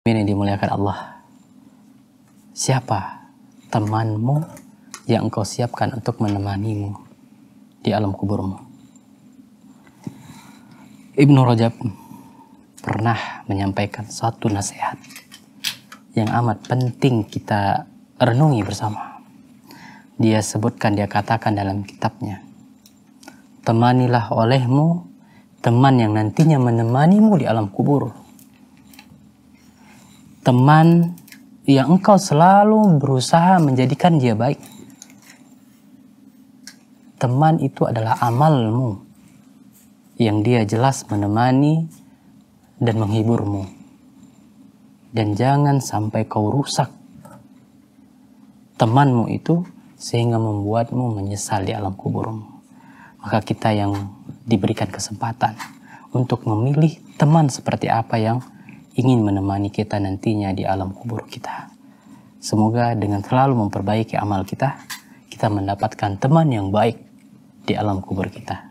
Ini dimuliakan Allah. Siapa temanmu yang engkau siapkan untuk menemanimu di alam kuburmu? Ibnu Rajab pernah menyampaikan suatu nasihat yang amat penting kita renungi bersama. Dia sebutkan, dia katakan dalam kitabnya, temanilah olehmu teman yang nantinya menemanimu di alam kubur teman yang engkau selalu berusaha menjadikan dia baik. Teman itu adalah amalmu yang dia jelas menemani dan menghiburmu. Dan jangan sampai kau rusak temanmu itu sehingga membuatmu menyesal di alam kuburmu. Maka kita yang diberikan kesempatan untuk memilih teman seperti apa yang ingin menemani kita nantinya di alam kubur kita. Semoga dengan selalu memperbaiki amal kita, kita mendapatkan teman yang baik di alam kubur kita.